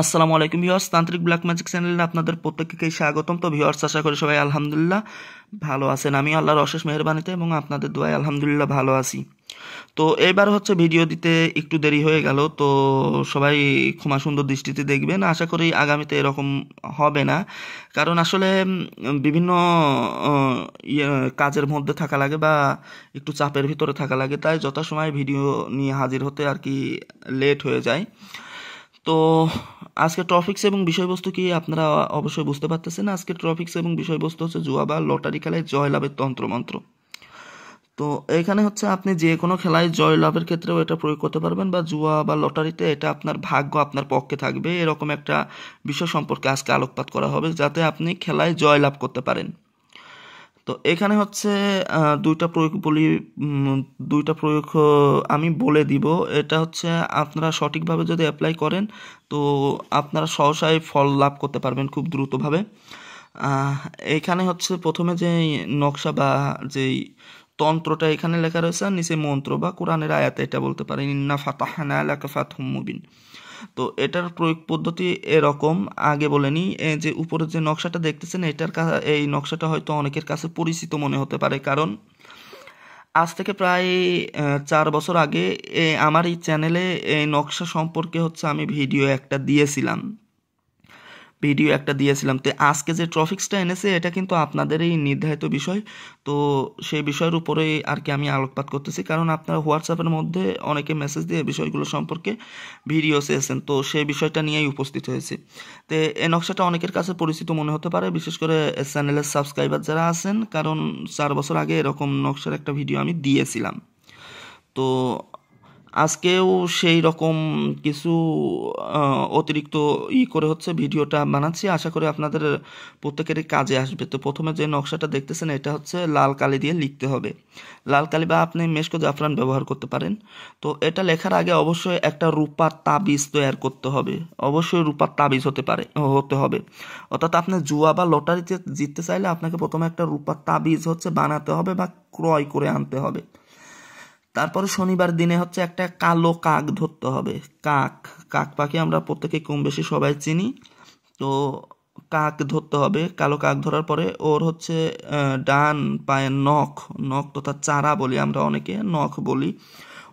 আসসালামু আলাইকুম ভিওয়ার্স তান্ত্রিক ব্ল্যাক ম্যাজিক চ্যানেলে আপনাদের প্রত্যেককেই স্বাগতম তো ভিওয়ার্স আশা করি সবাই আলহামদুলিল্লাহ ভালো আছেন আমি আল্লাহর অশেষ মেহরবানিতে এবং আপনাদের দোয়ায় আলহামদুলিল্লাহ ভালো আছি তো এবার হচ্ছে ভিডিও দিতে একটু দেরি হয়ে গেল তো সবাই ক্ষমা সুন্দর দৃষ্টিতে দেখবেন আশা করি আগামীতে এরকম হবে না কারণ আসলে বিভিন্ন ইয়ে, কাজের মধ্যে থাকা লাগে বা একটু চাপের ভিতরে থাকা লাগে তাই যথাসময় ভিডিও নিয়ে হাজির হতে আর কি লেট হয়ে যায় তো আজকে টপিক্স এবং বিষয়বস্তু কি আপনারা অবশ্যই বুঝতে পারতেছেন আজকে টপিক্স এবং বিষয়বস্তু হচ্ছে জুয়া বা লটারি খেলায় জয়লাভের তন্ত্রমন্ত্র তো এখানে হচ্ছে আপনি যে কোনো খেলায় জয়লাভের ক্ষেত্রেও এটা প্রয়োগ করতে পারবেন বা জুয়া বা লটারিতে এটা আপনার ভাগ্য আপনার পক্ষে থাকবে এরকম একটা বিষয় সম্পর্কে আজকে আলোকপাত করা হবে যাতে আপনি খেলায় জয়লাভ করতে পারেন তো এখানে হচ্ছে দুইটা প্রয়োগ বলি দুইটা প্রয়োগ আমি বলে দিব এটা হচ্ছে আপনারা সঠিকভাবে যদি অ্যাপ্লাই করেন তো আপনারা সহসায় ফল লাভ করতে পারবেন খুব দ্রুতভাবে এখানে হচ্ছে প্রথমে যে নকশা বা যেই তন্ত্রটা এখানে লেখা রয়েছে নিচে মন্ত্র বা কোরআনের আয়াতে এটা বলতে পারেন ইন্না ফাতাহানা আলাকা ফাতহুম মুবিন তো এটার প্রয়োগ পদ্ধতি এরকম আগে বলেনি যে উপরে যে নকশাটা দেখতেছেন এটার এই নকশাটা হয়তো অনেকের কাছে পরিচিত মনে হতে পারে কারণ আজ থেকে প্রায় চার বছর আগে আমার এই চ্যানেলে এই নকশা সম্পর্কে হচ্ছে আমি ভিডিও একটা দিয়েছিলাম ভিডিও একটা দিয়েছিলাম তো আজকে যে ট্রফিক্সটা এনেছে এটা কিন্তু আপনাদেরই নির্ধারিত বিষয় তো সেই বিষয়ের উপরেই আর কি আমি আলোকপাত করতেছি কারণ আপনারা হোয়াটসঅ্যাপের মধ্যে অনেকে মেসেজ দিয়ে বিষয়গুলো সম্পর্কে ভিডিও চেয়েছেন তো সেই বিষয়টা নিয়েই উপস্থিত হয়েছে তো এই নকশাটা অনেকের কাছে পরিচিত মনে হতে পারে বিশেষ করে চ্যানেলের সাবস্ক্রাইবার যারা আছেন কারণ চার বছর আগে এরকম নকশার একটা ভিডিও আমি দিয়েছিলাম তো আজকেও সেই রকম কিছু অতিরিক্ত ই করে হচ্ছে ভিডিওটা বানাচ্ছি আশা করি আপনাদের প্রত্যেকেরই কাজে আসবে তো প্রথমে যে নকশাটা দেখতেছেন এটা হচ্ছে লাল কালি দিয়ে লিখতে হবে লাল কালি বা আপনি মেশকো জাফরান ব্যবহার করতে পারেন তো এটা লেখার আগে অবশ্যই একটা রূপার তাবিজ তৈরি করতে হবে অবশ্যই রূপার তাবিজ হতে পারে হতে হবে অর্থাৎ আপনি জুয়া বা লটারিতে জিততে চাইলে আপনাকে প্রথমে একটা রূপার তাবিজ হচ্ছে বানাতে হবে বা ক্রয় করে আনতে হবে তারপরে শনিবার দিনে হচ্ছে একটা কালো কাক ধরতে হবে কাক কাক পাখি আমরা প্রত্যেকে কম বেশি সবাই চিনি তো কাক ধরতে হবে কালো কাক ধরার পরে ওর হচ্ছে ডান পায়ে নখ নখ তথা চারা বলি আমরা অনেকে নখ বলি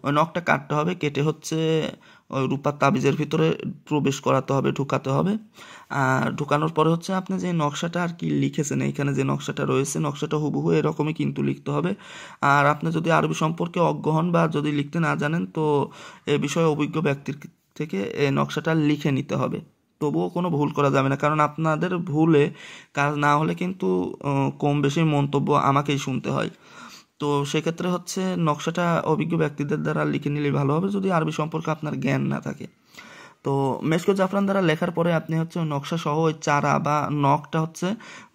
ওই নখটা কাটতে হবে কেটে হচ্ছে ওই রূপার তাবিজের ভিতরে প্রবেশ করাতে হবে ঢুকাতে হবে আর ঢুকানোর পরে হচ্ছে আপনি যে নকশাটা আর কি লিখেছেন এইখানে যে নকশাটা রয়েছে নকশাটা হুবহু এরকমই কিন্তু লিখতে হবে আর আপনি যদি আরবি সম্পর্কে অজ্ঞ হন বা যদি লিখতে না জানেন তো এ বিষয়ে অভিজ্ঞ ব্যক্তির থেকে এই নকশাটা লিখে নিতে হবে তবুও কোনো ভুল করা যাবে না কারণ আপনাদের ভুলে কাজ না হলে কিন্তু কম বেশি মন্তব্য আমাকেই শুনতে হয় তো সেক্ষেত্রে হচ্ছে নকশাটা অভিজ্ঞ ব্যক্তিদের দ্বারা লিখে নিলে ভালো হবে যদি আরবি সম্পর্কে আপনার জ্ঞান না থাকে তো মেসকো জাফরান দ্বারা লেখার পরে আপনি হচ্ছে নকশা সহ ওই চারা বা নখটা হচ্ছে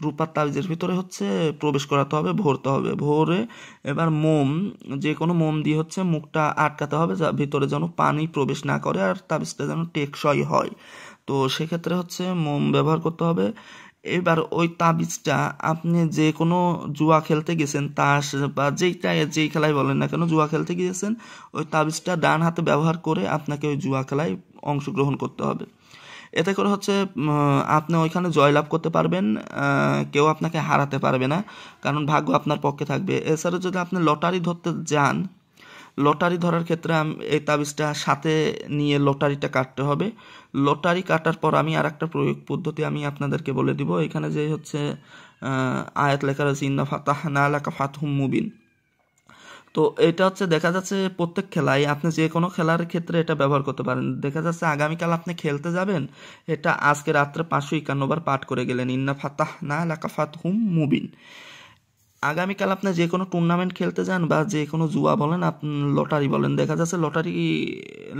রূপার তাবিজের ভিতরে হচ্ছে প্রবেশ করাতে হবে ভরতে হবে ভরে এবার মোম যে কোনো মোম দিয়ে হচ্ছে মুখটা আটকাতে হবে যা ভিতরে যেন পানি প্রবেশ না করে আর তাবিজটা যেন টেকসই হয় তো সেক্ষেত্রে হচ্ছে মোম ব্যবহার করতে হবে এবার ওই তাবিজটা আপনি যে কোনো জুয়া খেলতে গেছেন তাস বা যেইটা যেই খেলায় বলেন না কেন জুয়া খেলতে গিয়েছেন ওই তাবিজটা ডান হাতে ব্যবহার করে আপনাকে ওই জুয়া খেলায় অংশগ্রহণ করতে হবে এতে করে হচ্ছে আপনি ওইখানে জয়লাভ করতে পারবেন কেউ আপনাকে হারাতে পারবে না কারণ ভাগ্য আপনার পক্ষে থাকবে এছাড়া যদি আপনি লটারি ধরতে যান লটারি ধরার ক্ষেত্রে আমি এই তাবিজটা সাথে নিয়ে লটারিটা কাটতে হবে লটারি কাটার পর আমি আর একটা প্রয়োগ পদ্ধতি আমি আপনাদেরকে বলে দিব এখানে যে হচ্ছে আয়াত লেখা রয়েছে ইন্না ফাতাহ না এলাকা ফাতহুম মুবিন তো এটা হচ্ছে দেখা যাচ্ছে প্রত্যেক খেলায় আপনি যে কোনো খেলার ক্ষেত্রে এটা ব্যবহার করতে পারেন দেখা যাচ্ছে আগামীকাল আপনি খেলতে যাবেন এটা আজকে রাত্রে পাঁচশো একান্নবার পাঠ করে গেলেন ইন্না ফাতাহ না এলাকা ফাতহুম মুবিন আগামীকাল আপনি যে কোনো টুর্নামেন্ট খেলতে যান বা যে কোনো জুয়া বলেন আপনি লটারি বলেন দেখা যাচ্ছে লটারি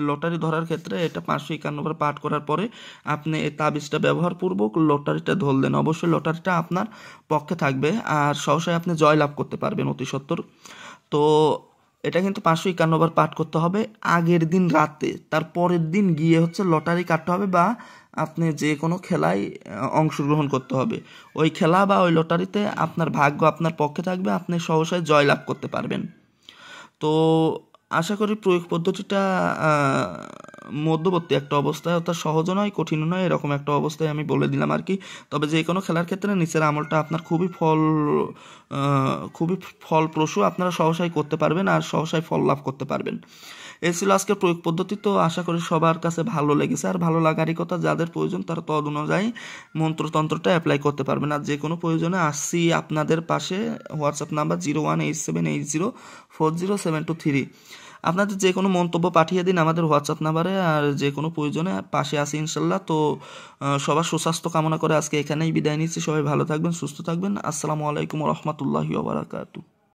লটারি ধরার ক্ষেত্রে এটা পাঁচশো একান্নবার পাঠ করার পরে আপনি এই তাবিজটা ব্যবহারপূর্বক লটারিটা ধরলেন অবশ্যই লটারিটা আপনার পক্ষে থাকবে আর সহসায় আপনি জয়লাভ করতে পারবেন অতি সত্তর তো এটা কিন্তু পাঁচশো একান্নবার পাঠ করতে হবে আগের দিন রাতে তার পরের দিন গিয়ে হচ্ছে লটারি কাটতে হবে বা আপনি যে কোনো খেলায় অংশগ্রহণ করতে হবে ওই খেলা বা ওই লটারিতে আপনার ভাগ্য আপনার পক্ষে থাকবে আপনি সহসায় জয়লাভ করতে পারবেন তো আশা করি প্রয়োগ পদ্ধতিটা মধ্যবর্তী একটা অবস্থায় অর্থাৎ সহজ নয় কঠিন নয় এরকম একটা অবস্থায় আমি বলে দিলাম আর কি তবে যে কোনো খেলার ক্ষেত্রে নিচের আমলটা আপনার খুবই ফল খুবই ফলপ্রসূ আপনারা সহসায় করতে পারবেন আর সহসায় ফল লাভ করতে পারবেন এ ছিল আজকে প্রয়োগ পদ্ধতি তো আশা করি সবার কাছে ভালো লেগেছে আর ভালো লাগারই কথা যাদের প্রয়োজন তারা তদ অনুযায়ী মন্ত্রতন্ত্রটা অ্যাপ্লাই করতে পারবেন আর যে কোনো প্রয়োজনে আসছি আপনাদের পাশে WhatsApp number zero one eight seven eight zero four zero seven two three আপনাদের যে কোনো মন্তব্য পাঠিয়ে দিন আমাদের হোয়াটসঅ্যাপ নাম্বারে আর যে কোনো প্রয়োজনে পাশে আসি ইনশাল্লাহ তো সবার সুস্বাস্থ্য কামনা করে আজকে এখানেই বিদায় নিচ্ছি সবাই ভালো থাকবেন সুস্থ থাকবেন আসসালামু আলাইকুম রহমতুল্লাহি ওবরাকাতু